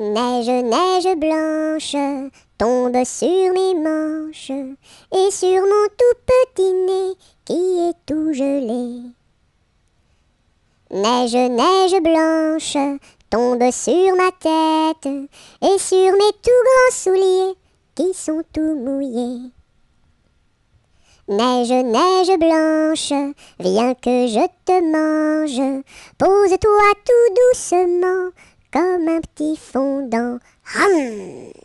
Neige, neige blanche, tombe sur mes manches et sur mon tout petit nez qui est tout gelé. Neige, neige blanche, tombe sur ma tête et sur mes tout grands souliers qui sont tout mouillés. Neige, neige blanche, viens que je te mange, pose-toi tout doucement comme un petit fondant. Hum